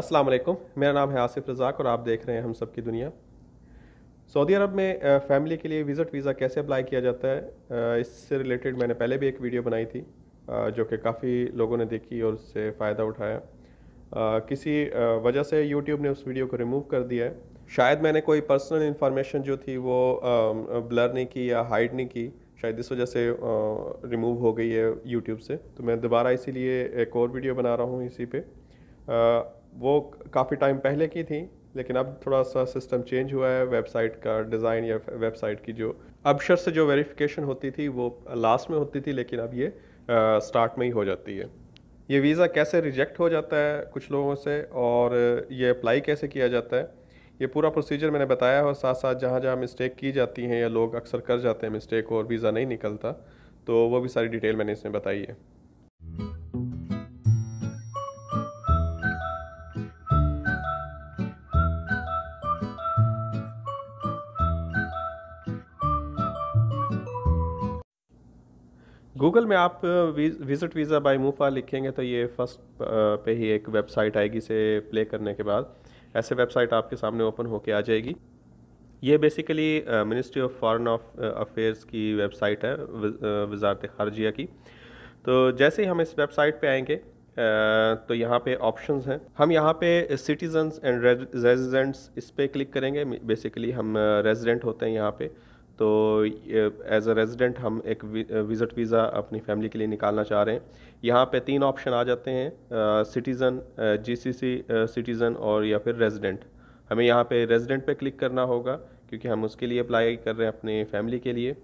अस्सलाम वालेकुम मेरा नाम है आसिफ रज़ाक और आप देख रहे हैं हम सब की दुनिया सऊदी अरब में फैमिली के लिए विज़िट वीज़ा कैसे अप्लाई किया जाता है इससे रिलेटेड मैंने पहले भी एक वीडियो बनाई थी जो कि काफ़ी लोगों ने देखी और उससे फ़ायदा उठाया किसी वजह से यूट्यूब ने उस वीडियो को रिमूव कर दिया है शायद मैंने कोई पर्सनल इन्फॉर्मेशन जो थी वो ब्लर नहीं की या हाइड नहीं की शायद इस वजह से रिमूव हो गई है यूट्यूब से तो मैं दोबारा इसीलिए एक और वीडियो बना रहा हूँ इसी पर वो काफ़ी टाइम पहले की थी लेकिन अब थोड़ा सा सिस्टम चेंज हुआ है वेबसाइट का डिज़ाइन या वेबसाइट की जो अबशर से जो वेरिफिकेशन होती थी वो लास्ट में होती थी लेकिन अब ये स्टार्ट में ही हो जाती है ये वीज़ा कैसे रिजेक्ट हो जाता है कुछ लोगों से और ये अप्लाई कैसे किया जाता है ये पूरा प्रोसीजर मैंने बताया है और साथ साथ जहाँ जहाँ मिस्टेक की जाती हैं या लोग अक्सर कर जाते हैं मिस्टेक और वीज़ा नहीं निकलता तो वो भी सारी डिटेल मैंने इसमें बताई है गूगल में आप विजिट वीज़ा बाय मूफा लिखेंगे तो ये फर्स्ट पे ही एक वेबसाइट आएगी से प्ले करने के बाद ऐसे वेबसाइट आपके सामने ओपन होके आ जाएगी ये basically ministry of foreign of affairs की वेबसाइट है वजारत खारजिया की तो जैसे ही हम इस वेबसाइट पे आएंगे तो यहाँ पे ऑप्शंस हैं हम यहाँ पे सिटीजन्स एंड रेजिडेंट्स इस पर क्लिक करेंगे बेसिकली हम रेजिडेंट होते हैं यहाँ पे तो एज अ रेजिडेंट हम एक विज़िट वीज़ा अपनी फैमिली के लिए निकालना चाह रहे हैं यहाँ पे तीन ऑप्शन आ जाते हैं सिटीज़न जीसीसी सिटीज़न और या फिर रेजिडेंट हमें यहाँ पे रेजिडेंट पे क्लिक करना होगा क्योंकि हम उसके लिए अप्लाई कर रहे हैं अपने फैमिली के लिए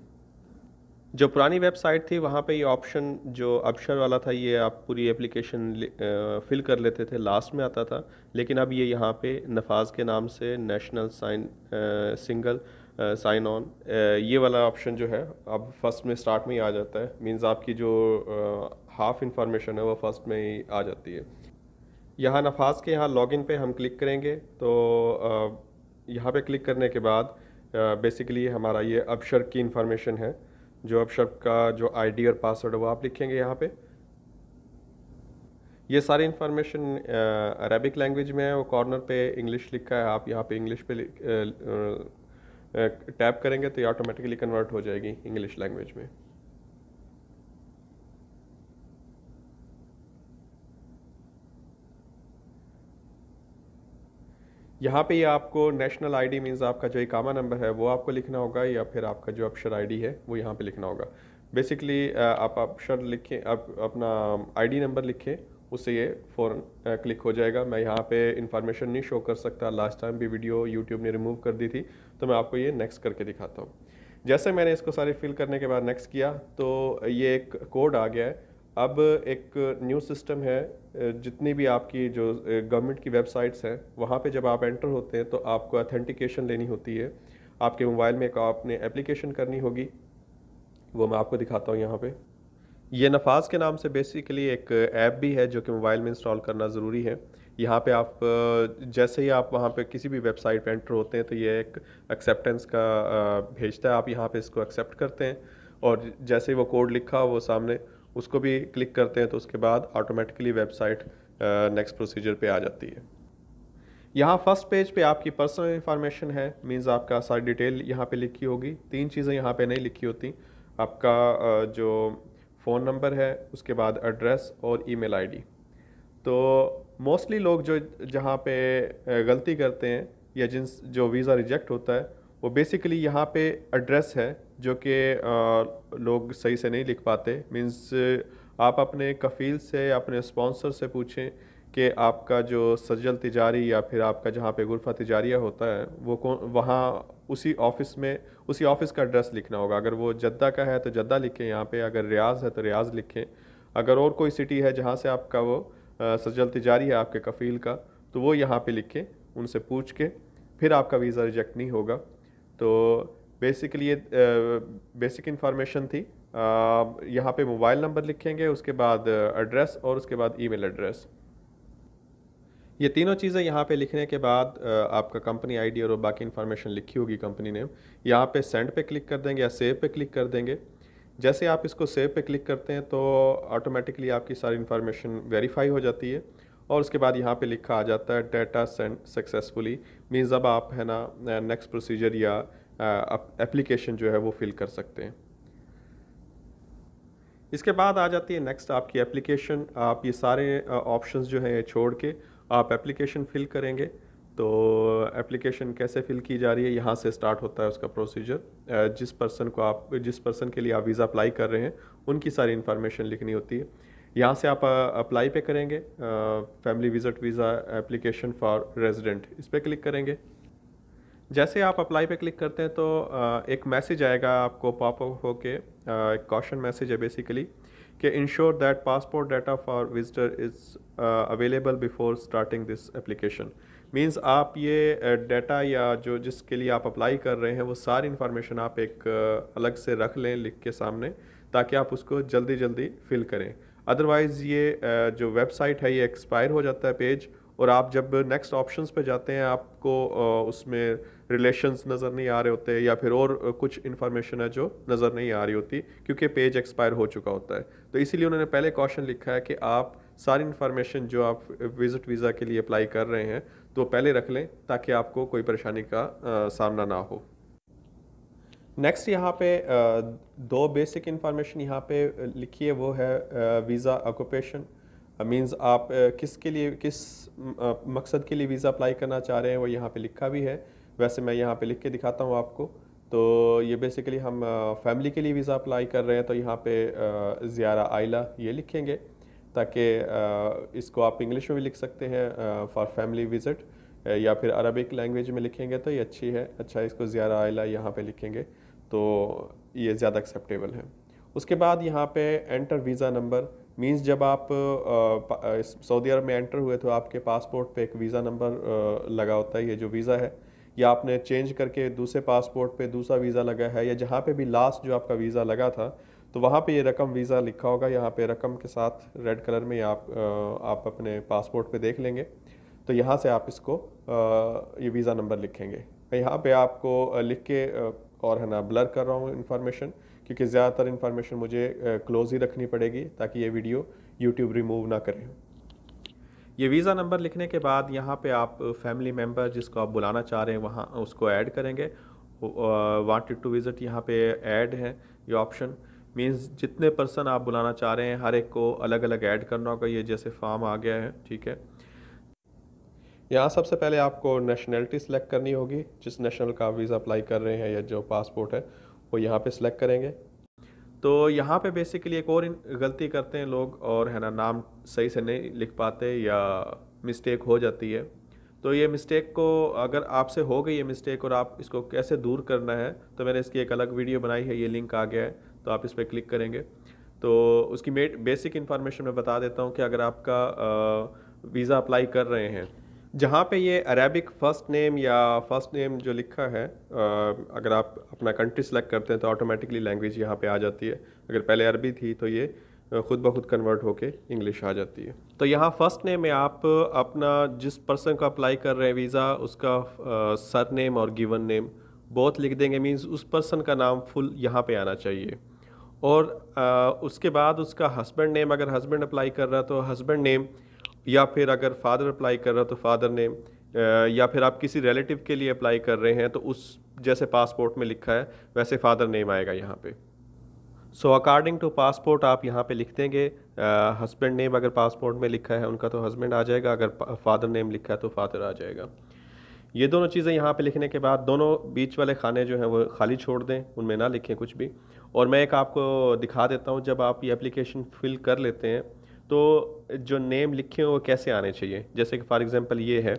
जो पुरानी वेबसाइट थी वहाँ पे ये ऑप्शन जो अपशर वाला था ये आप पूरी एप्लीकेशन फिल कर लेते थे लास्ट में आता था लेकिन अब ये यहाँ पे नफाज के नाम से national sign single sign uh, on uh, ये वाला ऑप्शन जो है अब फर्स्ट में स्टार्ट में ही आ जाता है मीन्स आपकी जो हाफ uh, इंफॉर्मेशन है वो फर्स्ट में ही आ जाती है यहाँ नफाज के यहाँ लॉगिन पे हम क्लिक करेंगे तो यहाँ पे क्लिक करने के बाद बेसिकली हमारा ये अपशर की इन्फॉर्मेशन है जो अपशर्प का जो आईडी और पासवर्ड है वो आप लिखेंगे यहाँ पे ये सारी इन्फॉर्मेशन अरबिक लैंग्वेज में है वो कॉर्नर पे इंग्लिश लिखा है आप यहाँ पे इंग्लिश पे टैप करेंगे तो ये ऑटोमेटिकली कन्वर्ट हो जाएगी इंग्लिश लैंग्वेज में यहाँ पे ये आपको नेशनल आईडी डी आपका जो इकामा नंबर है वो आपको लिखना होगा या फिर आपका जो अक्षर आईडी है वो यहाँ पे लिखना होगा बेसिकली आप अक्षर लिखें आप अपना आईडी नंबर लिखें उससे ये फ़ौर क्लिक हो जाएगा मैं यहाँ पे इन्फॉर्मेशन नहीं शो कर सकता लास्ट टाइम भी वीडियो यूट्यूब ने रिमूव कर दी थी तो मैं आपको ये नेक्स्ट करके दिखाता हूँ जैसे मैंने इसको सारी फिल करने के बाद नेक्स्ट किया तो ये एक कोड आ गया है अब एक न्यू सिस्टम है जितनी भी आपकी जो गवर्नमेंट की वेबसाइट्स हैं वहाँ पे जब आप एंटर होते हैं तो आपको अथेंटिकेशन लेनी होती है आपके मोबाइल में एक आपने एप्लीकेशन करनी होगी वो मैं आपको दिखाता हूँ यहाँ पर ये नफाज के नाम से बेसिकली एक ऐप भी है जो कि मोबाइल में इंस्टॉल करना ज़रूरी है यहाँ पे आप जैसे ही आप वहाँ पे किसी भी वेबसाइट पे एंटर होते हैं तो ये एक एक्सेप्टेंस का भेजता है आप यहाँ पे इसको एक्सेप्ट करते हैं और जैसे ही वो कोड लिखा वो सामने उसको भी क्लिक करते हैं तो उसके बाद ऑटोमेटिकली वेबसाइट नेक्स्ट प्रोसीजर पे आ जाती है यहाँ फर्स्ट पेज पे आपकी पर्सनल इन्फॉर्मेशन है मीन्स आपका सारी डिटेल यहाँ पे लिखी होगी तीन चीज़ें यहाँ पे नहीं लिखी होती आपका जो फ़ोन नंबर है उसके बाद एड्रेस और ईमेल आईडी तो मोस्टली लोग जो जहाँ पे गलती करते हैं या जिन जो वीज़ा रिजेक्ट होता है वो बेसिकली यहाँ पे एड्रेस है जो कि लोग सही से नहीं लिख पाते मींस आप अपने कफ़ील से अपने स्पॉन्सर से पूछें कि आपका जो सजल तिजारी या फिर आपका जहाँ पे गुरफा तिजारिया होता है वो कौन वहाँ उसी ऑफिस में उसी ऑफिस का एड्रेस लिखना होगा अगर वो जद्दा का है तो जद्दा लिखें यहाँ पे अगर रियाज़ है तो रियाज़ लिखें अगर और कोई सिटी है जहाँ से आपका वो सजल तिजारी है आपके कफ़ील का तो वो यहाँ पे लिखें उनसे पूछ के फिर आपका वीज़ा रिजेक्ट नहीं होगा तो बेसिकली ये बेसिक इन्फॉर्मेशन थी यहाँ पे मोबाइल नंबर लिखेंगे उसके बाद एड्रेस और उसके बाद ईमेल एड्रेस ये तीनों चीज़ें यहाँ पे लिखने के बाद आपका कंपनी आईडी और बाकी इन्फॉर्मेशन लिखी होगी कंपनी नेम यहाँ पे सेंड पे क्लिक कर देंगे या सेव पे क्लिक कर देंगे जैसे आप इसको सेव पे क्लिक करते हैं तो ऑटोमेटिकली आपकी सारी इन्फॉर्मेशन वेरीफाई हो जाती है और उसके बाद यहाँ पे लिखा आ जाता है डाटा सेंड सक्सेसफुली मीन्स अब आप है ना नेक्स्ट प्रोसीजर या एप्लीकेशन जो है वो फिल कर सकते हैं इसके बाद आ जाती है नेक्स्ट आपकी एप्लीकेशन आप ये सारे ऑप्शंस जो हैं छोड़ के आप एप्लीकेशन फिल करेंगे तो एप्लीकेशन कैसे फिल की जा रही है यहाँ से स्टार्ट होता है उसका प्रोसीजर जिस पर्सन को आप जिस पर्सन के लिए आप वीज़ा अप्लाई कर रहे हैं उनकी सारी इन्फॉर्मेशन लिखनी होती है यहाँ से आप अप्लाई पे करेंगे family visit visa application for resident इस पर क्लिक करेंगे जैसे आप अप्लाई पे क्लिक करते हैं तो एक मैसेज आएगा आपको पॉप अप होके एक कॉशन मैसेज है बेसिकली कि ensure that passport data for visitor is available before starting this application means आप ये डाटा uh, या जो जिसके लिए आप अप्लाई कर रहे हैं वो सारी इंफॉर्मेशन आप एक uh, अलग से रख लें लिख के सामने ताकि आप उसको जल्दी जल्दी फिल करें अदरवाइज़ ये uh, जो वेबसाइट है ये एक्सपायर हो जाता है पेज और आप जब नेक्स्ट ऑप्शंस पे जाते हैं आपको उसमें रिलेशंस नज़र नहीं आ रहे होते या फिर और कुछ इन्फॉर्मेशन है जो नज़र नहीं आ रही होती क्योंकि पेज एक्सपायर हो चुका होता है तो इसीलिए उन्होंने पहले क्वेश्चन लिखा है कि आप सारी इन्फॉर्मेशन जो आप विज़िट वीज़ा के लिए अप्लाई कर रहे हैं तो पहले रख लें ताकि आपको कोई परेशानी का आ, सामना ना हो नेक्स्ट यहाँ पे दो बेसिक इन्फॉर्मेशन यहाँ पे लिखी है वो है वीज़ा ऑक्यूपेशन मीन्स आप किसके लिए किस मकसद के लिए वीज़ा अप्लाई करना चाह रहे हैं वो यहाँ पे लिखा भी है वैसे मैं यहाँ पे लिख के दिखाता हूँ आपको तो ये बेसिकली हम फैमिली के लिए वीज़ा अप्लाई कर रहे हैं तो यहाँ पे ज़ियारा आइला ये लिखेंगे ताकि इसको आप इंग्लिश में भी लिख सकते हैं फॉर फैमिली विज़िट या फिर अरबिक लैंग्वेज में लिखेंगे तो ये अच्छी है अच्छा इसको ज़ियारा आइला यहाँ पर लिखेंगे तो ये ज़्यादा एक्सेप्टेबल है उसके बाद यहाँ पर एंटर वीज़ा नंबर मींस जब आप सऊदी अरब में एंटर हुए तो आपके पासपोर्ट पे एक वीज़ा नंबर लगा होता है ये जो वीज़ा है या आपने चेंज करके दूसरे पासपोर्ट पे दूसरा वीज़ा लगा है या जहाँ पे भी लास्ट जो आपका वीज़ा लगा था तो वहाँ पे ये रकम वीज़ा लिखा होगा यहाँ पे रकम के साथ रेड कलर में आप आप अपने पासपोर्ट पे देख लेंगे तो यहाँ से आप इसको ये वीज़ा नंबर लिखेंगे यहाँ पे आपको लिख के और है ना ब्लर कर रहा हूँ इन्फॉर्मेशन क्योंकि ज़्यादातर इन्फॉर्मेशन मुझे क्लोज ही रखनी पड़ेगी ताकि ये वीडियो यूट्यूब रिमूव ना करें ये वीज़ा नंबर लिखने के बाद यहाँ पे आप फैमिली मेम्बर जिसको आप बुलाना चाह रहे हैं वहाँ उसको ऐड करेंगे वांटेड टू विज़िट यहाँ पे ऐड है ये ऑप्शन मींस जितने पर्सन आप बुलाना चाह रहे हैं हर एक को अलग अलग ऐड करना होगा ये जैसे फॉर्म आ गया है ठीक है यहाँ सबसे पहले आपको नेशनलिटी सेलेक्ट करनी होगी जिस नेशनल का वीज़ा अप्लाई कर रहे हैं या जो पासपोर्ट है वो यहाँ पे सिलेक्ट करेंगे तो यहाँ पे बेसिकली एक और गलती करते हैं लोग और है ना नाम सही से नहीं लिख पाते या मिस्टेक हो जाती है तो ये मिस्टेक को अगर आपसे हो गई ये मिस्टेक और आप इसको कैसे दूर करना है तो मैंने इसकी एक अलग वीडियो बनाई है ये लिंक आ गया है तो आप इस पर क्लिक करेंगे तो उसकी बेसिक इन्फॉर्मेशन मैं बता देता हूँ कि अगर आपका वीज़ा अप्लाई कर रहे हैं जहाँ पे ये अरेबिक फ़र्स्ट नेम या फर्स्ट नेम जो लिखा है अगर आप अपना कंट्री सेलेक्ट करते हैं तो ऑटोमेटिकली लैंग्वेज यहाँ पे आ जाती है अगर पहले अरबी थी तो ये ख़ुद ब खुद कन्वर्ट होके इंग्लिश आ जाती है तो यहाँ फ़र्स्ट नेम में आप अपना जिस पर्सन को अप्लाई कर रहे हैं वीज़ा उसका सर नेम और गिवन नेम बोथ लिख देंगे मीन्स उस पर्सन का नाम फुल यहाँ पे आना चाहिए और आ, उसके बाद उसका हस्बैंड नेम अगर हस्बैंड अप्लाई कर रहा है तो हस्बैंड नेम या फिर अगर फादर अप्लाई कर रहा तो फादर नेम या फिर आप किसी रिलेटिव के लिए अप्लाई कर रहे हैं तो उस जैसे पासपोर्ट में लिखा है वैसे फादर नेम आएगा यहाँ पे सो अकॉर्डिंग टू पासपोर्ट आप यहाँ पे लिख देंगे हस्बैंड नेम अगर पासपोर्ट में लिखा है उनका तो हस्बैंड आ जाएगा अगर फादर नेम लिखा है तो फादर आ जाएगा ये दोनों चीज़ें यहाँ पे लिखने के बाद दोनों बीच वाले खाने जो हैं वो खाली छोड़ दें उनमें ना लिखें कुछ भी और मैं एक आपको दिखा देता हूँ जब आप ये एप्लीकेशन फिल कर लेते हैं तो जो नेम लिखे हैं वो कैसे आने चाहिए जैसे कि फॉर एग्ज़ाम्पल ये है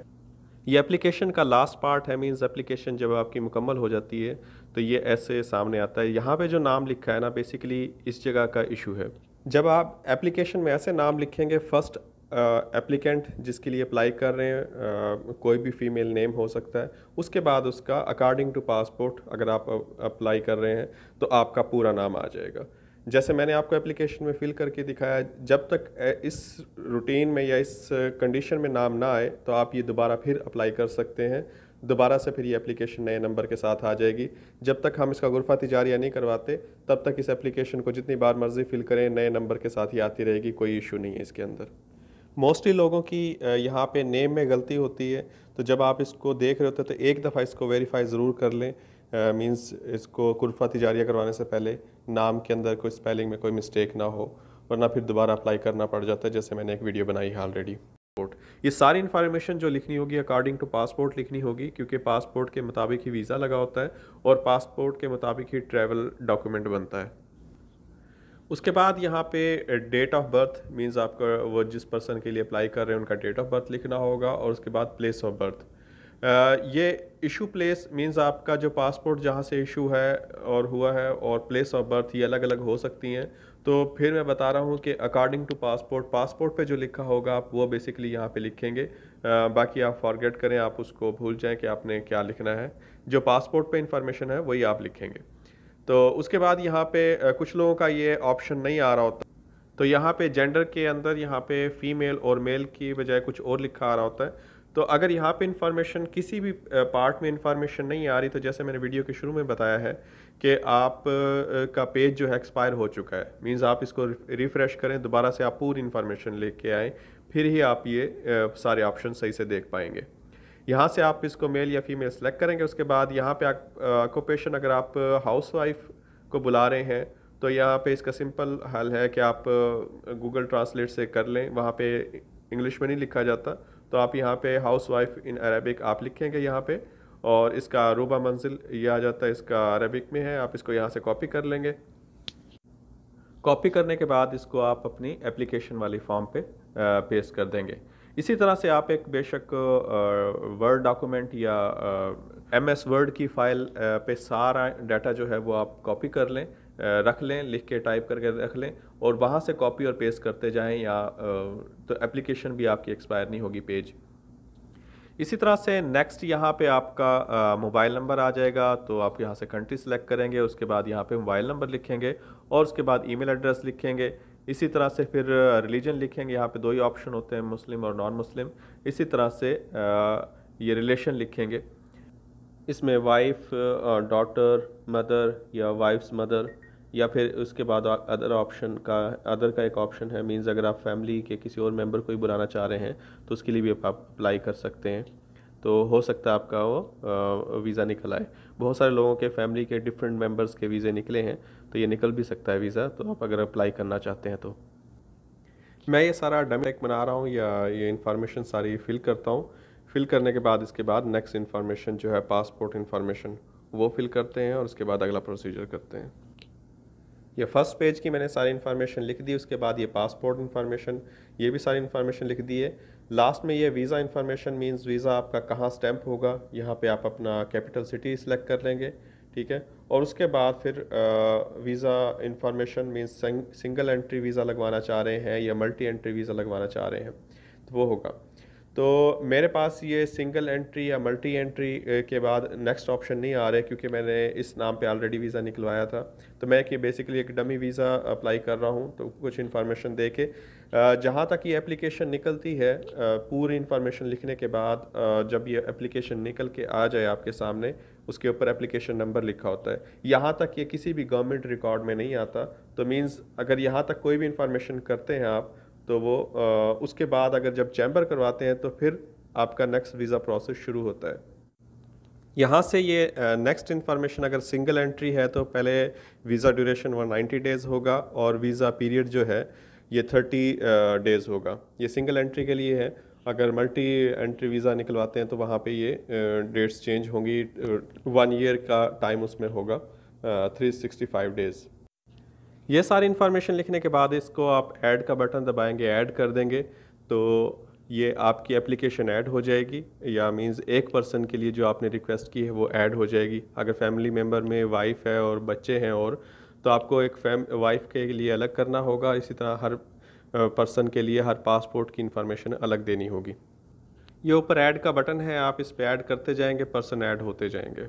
ये एप्लीकेशन का लास्ट पार्ट है मीन्स एप्लीकेशन जब आपकी मुकम्मल हो जाती है तो ये ऐसे सामने आता है यहाँ पे जो नाम लिखा है ना बेसिकली इस जगह का इशू है जब आप एप्लीकेशन में ऐसे नाम लिखेंगे फर्स्ट एप्लीकेंट जिसके लिए अप्लाई कर रहे हैं कोई भी फीमेल नेम हो सकता है उसके बाद उसका अकॉर्डिंग टू पासपोर्ट अगर आप अप्लाई कर रहे हैं तो आपका पूरा नाम आ जाएगा जैसे मैंने आपको एप्लीकेशन में फिल करके दिखाया जब तक इस रूटीन में या इस कंडीशन में नाम ना आए तो आप ये दोबारा फिर अप्लाई कर सकते हैं दोबारा से फिर ये एप्लीकेशन नए नंबर के साथ आ जाएगी जब तक हम इसका गुरफा तिजारिया नहीं करवाते तब तक इस एप्लीकेशन को जितनी बार मर्ज़ी फ़िल करें नए नंबर के साथ ही आती रहेगी कोई इशू नहीं है इसके अंदर मोस्टली लोगों की यहाँ पे नेम में गलती होती है तो जब आप इसको देख रहे होते तो एक दफ़ा इसको वेरीफाई ज़रूर कर लें मीन्स इसको गुरफा तिजारिया करवाने से पहले नाम के अंदर कोई स्पेलिंग में कोई मिस्टेक ना हो वरना फिर दोबारा अप्लाई करना पड़ जाता है जैसे मैंने एक वीडियो बनाई है ऑलरेडी पासपोर्ट ये सारी इन्फॉर्मेशन जो लिखनी होगी अकॉर्डिंग टू पासपोर्ट लिखनी होगी क्योंकि पासपोर्ट के मुताबिक ही वीज़ा लगा होता है और पासपोर्ट के मुताबिक ही ट्रैवल डॉक्यूमेंट बनता है उसके बाद यहाँ पे डेट ऑफ बर्थ मींस आपका वो जिस पर्सन के लिए अप्लाई कर रहे हैं उनका डेट ऑफ बर्थ लिखना होगा और उसके बाद प्लेस ऑफ बर्थ ये इशू प्लेस मीन्स आपका जो पासपोर्ट जहाँ से इशू है और हुआ है और प्लेस ऑफ बर्थ ये अलग अलग हो सकती हैं तो फिर मैं बता रहा हूँ कि अकॉर्डिंग टू पासपोर्ट पासपोर्ट पे जो लिखा होगा आप वो बेसिकली यहाँ पे लिखेंगे आ, बाकी आप फॉरगेट करें आप उसको भूल जाएं कि आपने क्या लिखना है जो पासपोर्ट पे इंफॉर्मेशन है वही आप लिखेंगे तो उसके बाद यहाँ पे कुछ लोगों का ये ऑप्शन नहीं आ रहा होता तो यहाँ पे जेंडर के अंदर यहाँ पे फीमेल और मेल की बजाय कुछ और लिखा आ रहा होता है तो अगर यहाँ पे इंफॉर्मेशन किसी भी पार्ट में इंफॉर्मेशन नहीं आ रही तो जैसे मैंने वीडियो के शुरू में बताया है कि आप का पेज जो है एक्सपायर हो चुका है मींस आप इसको रिफ़्रेश करें दोबारा से आप पूरी इन्फॉर्मेशन लेके आएँ फिर ही आप ये सारे ऑप्शन सही से देख पाएंगे यहाँ से आप इसको मेल या फीमेल सेलेक्ट करेंगे उसके बाद यहाँ पे ऑक्यूपेशन अगर आप हाउस वाइफ को बुला रहे हैं तो यहाँ पे इसका सिंपल हल है कि आप गूगल ट्रांसलेट से कर लें वहाँ पे इंग्लिश में नहीं लिखा जाता तो आप यहाँ पे हाउस वाइफ इन अरबिक आप लिखेंगे यहाँ पे और इसका रूबा मंजिल ये आ जाता है इसका अरबिक में है आप इसको यहाँ से कॉपी कर लेंगे कॉपी करने के बाद इसको आप अपनी एप्लीकेशन वाली फॉर्म पे पेस्ट कर देंगे इसी तरह से आप एक बेशक वर्ड डॉक्यूमेंट या एम एस वर्ड की फ़ाइल पे सारा डाटा जो है वो आप कॉपी कर लें रख लें लिख के टाइप करके रख लें और वहाँ से कॉपी और पेस्ट करते जाएँ या तो एप्लीकेशन भी आपकी एक्सपायर नहीं होगी पेज इसी तरह से नेक्स्ट यहाँ पे आपका मोबाइल नंबर आ जाएगा तो आप यहाँ से कंट्री सेलेक्ट करेंगे उसके बाद यहाँ पे मोबाइल नंबर लिखेंगे और उसके बाद ईमेल एड्रेस लिखेंगे इसी तरह से फिर रिलीजन लिखेंगे यहाँ पे दो ही ऑप्शन होते हैं मुस्लिम और नॉन मुस्लिम इसी तरह से ये रिलेशन लिखेंगे इसमें वाइफ डॉटर मदर या वाइफ्स मदर या फिर उसके बाद अदर ऑप्शन का अदर का एक ऑप्शन है मींस अगर आप फैमिली के किसी और मेंबर को ही बुलाना चाह रहे हैं तो उसके लिए भी आप अप्लाई कर सकते हैं तो हो सकता है आपका वो वीज़ा निकल आए बहुत सारे लोगों के फैमिली के डिफरेंट मेंबर्स के वीज़े निकले हैं तो ये निकल भी सकता है वीज़ा तो आप अगर अप्लाई करना चाहते हैं तो मैं ये सारा डमेक बना रहा हूँ या ये इन्फॉर्मेशन सारी फिल करता हूँ फिल करने के बाद इसके बाद नेक्स्ट इन्फॉर्मेशन जो है पासपोर्ट इन्फॉर्मेशन वो फिल करते हैं और उसके बाद अगला प्रोसीजर करते हैं ये फर्स्ट पेज की मैंने सारी इन्फॉर्मेशन लिख दी उसके बाद ये पासपोर्ट इन्फॉर्मेशन ये भी सारी इन्फॉर्मेशन लिख दी है लास्ट में ये वीज़ा इन्फॉर्मेशन मीन्स वीज़ा आपका कहाँ स्टैम्प होगा यहाँ पे आप अपना कैपिटल सिटी सिलेक्ट कर लेंगे ठीक है और उसके बाद फिर visa information means single entry visa लगवाना चाह रहे हैं या मल्टी एंट्री वीज़ा लगवाना चाह रहे हैं तो वो होगा तो मेरे पास ये सिंगल एंट्री या मल्टी एंट्री के बाद नेक्स्ट ऑप्शन नहीं आ रहे क्योंकि मैंने इस नाम पे ऑलरेडी वीज़ा निकलवाया था तो मैं कि बेसिकली एक डमी वीज़ा अप्लाई कर रहा हूँ तो कुछ इन्फॉर्मेशन दे के जहाँ तक ये एप्लीकेशन निकलती है पूरी इन्फॉर्मेशन लिखने के बाद जब ये एप्लीकेशन निकल के आ जाए आपके सामने उसके ऊपर एप्लीकेशन नंबर लिखा होता है यहाँ तक ये किसी भी गवर्नमेंट रिकॉर्ड में नहीं आता तो मीन्स अगर यहाँ तक कोई भी इन्फॉर्मेशन करते हैं आप तो वो आ, उसके बाद अगर जब चैम्बर करवाते हैं तो फिर आपका नेक्स्ट वीज़ा प्रोसेस शुरू होता है यहाँ से ये नेक्स्ट इन्फॉर्मेशन अगर सिंगल एंट्री है तो पहले visa duration one ninety days होगा और वीज़ा पीरियड जो है ये थर्टी डेज़ होगा ये सिंगल एंट्री के लिए है अगर मल्टी एंट्री वीज़ा निकलवाते हैं तो वहाँ पे ये डेट्स चेंज होंगी वन ईयर का टाइम उसमें होगा थ्री सिक्सटी फाइव डेज़ ये सारी इन्फॉर्मेशन लिखने के बाद इसको आप ऐड का बटन दबाएंगे ऐड कर देंगे तो ये आपकी एप्लीकेशन ऐड हो जाएगी या मींस एक पर्सन के लिए जो आपने रिक्वेस्ट की है वो ऐड हो जाएगी अगर फैमिली मेम्बर में वाइफ़ है और बच्चे हैं और तो आपको एक फैम वाइफ़ के लिए अलग करना होगा इसी तरह हर पर्सन के लिए हर पासपोर्ट की इन्फॉर्मेशन अलग देनी होगी ये ऊपर ऐड का बटन है आप इस पर ऐड करते जाएंगे पर्सन ऐड होते जाएंगे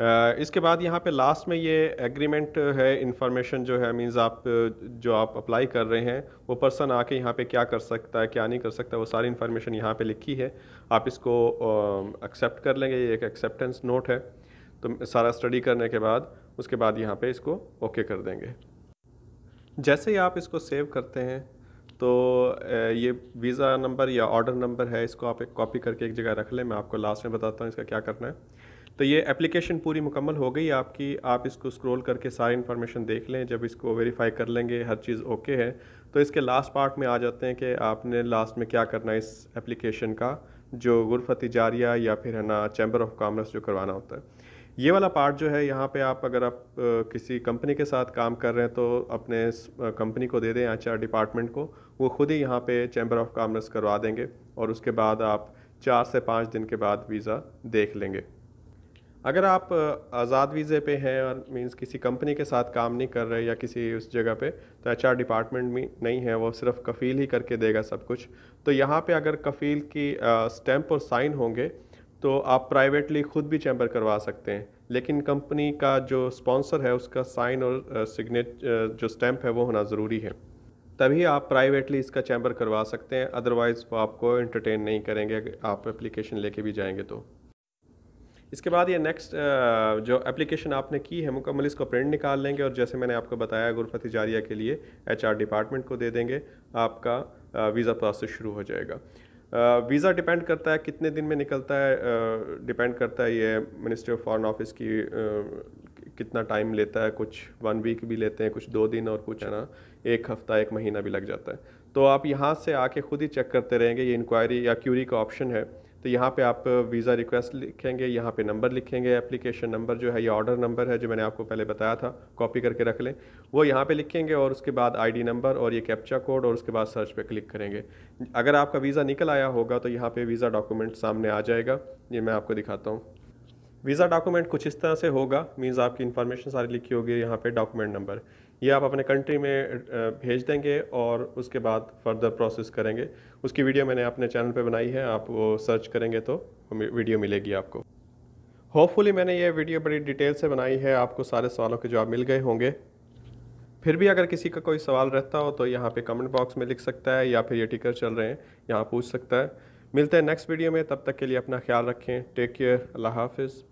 इसके बाद यहाँ पे लास्ट में ये एग्रीमेंट है इन्फॉर्मेशन जो है मींस आप जो आप अप्लाई कर रहे हैं वो पर्सन आके यहाँ पे क्या कर सकता है क्या नहीं कर सकता वो सारी इन्फॉर्मेशन यहाँ पे लिखी है आप इसको एक्सेप्ट कर लेंगे ये एक एक्सेप्टेंस नोट है तो सारा स्टडी करने के बाद उसके बाद यहाँ पर इसको ओके कर देंगे जैसे ही आप इसको सेव करते हैं तो ये वीज़ा नंबर या ऑर्डर नंबर है इसको आप एक कॉपी करके एक जगह रख लें मैं आपको लास्ट में बताता हूँ इसका क्या करना है तो ये एप्लीकेशन पूरी मुकम्मल हो गई आपकी आप इसको स्क्रॉल करके सारी इन्फॉर्मेशन देख लें जब इसको वेरीफाई कर लेंगे हर चीज़ ओके है तो इसके लास्ट पार्ट में आ जाते हैं कि आपने लास्ट में क्या करना है इस एप्लीकेशन का जो गुरफ जारिया या फिर है ना चैम्बर ऑफ कामर्स जो करवाना होता है ये वाला पार्ट जो है यहाँ पे आप अगर आप किसी कंपनी के साथ काम कर रहे हैं तो अपने कंपनी को दे दें आचार डिपार्टमेंट को वो खुद ही यहाँ पे चैम्बर ऑफ कामर्स करवा देंगे और उसके बाद आप चार से पाँच दिन के बाद वीज़ा देख लेंगे अगर आप आज़ाद वीज़े पे हैं और मींस किसी कंपनी के साथ काम नहीं कर रहे या किसी उस जगह पे तो एच डिपार्टमेंट में नहीं है वो सिर्फ कफ़ील ही करके देगा सब कुछ तो यहाँ पे अगर कफ़ील की स्टैंप और साइन होंगे तो आप प्राइवेटली खुद भी चैम्बर करवा सकते हैं लेकिन कंपनी का जो स्पॉन्सर है उसका साइन और सिग्नेच जो स्टैम्प है वो होना ज़रूरी है तभी आप प्राइवेटली इसका चैम्बर करवा सकते हैं अदरवाइज़ वो आपको एंटरटेन नहीं करेंगे आप एप्लीकेशन लेके भी जाएंगे तो इसके बाद ये नेक्स्ट जो एप्लीकेशन आपने की है मुकम्मल इसको प्रिंट निकाल लेंगे और जैसे मैंने आपको बताया गुरफत जारिया के लिए एच डिपार्टमेंट को दे देंगे आपका वीज़ा प्रोसेस शुरू हो जाएगा वीज़ा डिपेंड करता है कितने दिन में निकलता है डिपेंड करता है ये मिनिस्ट्री ऑफ फ़ॉरन ऑफिस की कितना टाइम लेता है कुछ वन वीक भी लेते हैं कुछ दो दिन और कुछ है ना एक हफ़्ता एक महीना भी लग जाता है तो आप यहाँ से आके ख़ुद ही चेक करते रहेंगे ये इंक्वायरी या क्यूरी का ऑप्शन है तो यहाँ पे आप वीज़ा रिक्वेस्ट लिखेंगे यहाँ पे नंबर लिखेंगे एप्लीकेशन नंबर जो है ये ऑर्डर नंबर है जो मैंने आपको पहले बताया था कॉपी करके रख लें वो यहाँ पे लिखेंगे और उसके बाद आईडी नंबर और ये कैप्चा कोड और उसके बाद सर्च पे क्लिक करेंगे अगर आपका वीज़ा निकल आया होगा तो यहाँ पर वीज़ा डॉक्यूमेंट सामने आ जाएगा ये मैं आपको दिखाता हूँ वीज़ा डॉक्यूमेंट कुछ इस तरह से होगा मीन्स आपकी इन्फॉर्मेशन सारी लिखी होगी यहाँ पर डॉक्यूमेंट नंबर ये आप अपने कंट्री में भेज देंगे और उसके बाद फर्दर प्रोसेस करेंगे उसकी वीडियो मैंने अपने चैनल पे बनाई है आप वो सर्च करेंगे तो वीडियो मिलेगी आपको होपफुली मैंने ये वीडियो बड़ी डिटेल से बनाई है आपको सारे सवालों के जवाब मिल गए होंगे फिर भी अगर किसी का कोई सवाल रहता हो तो यहाँ पर कमेंट बॉक्स में लिख सकता है या फिर ये टिकर चल रहे हैं यहाँ पूछ सकता है मिलते हैं नेक्स्ट वीडियो में तब तक के लिए अपना ख्याल रखें टेक केयर अल्लाह हाफिज़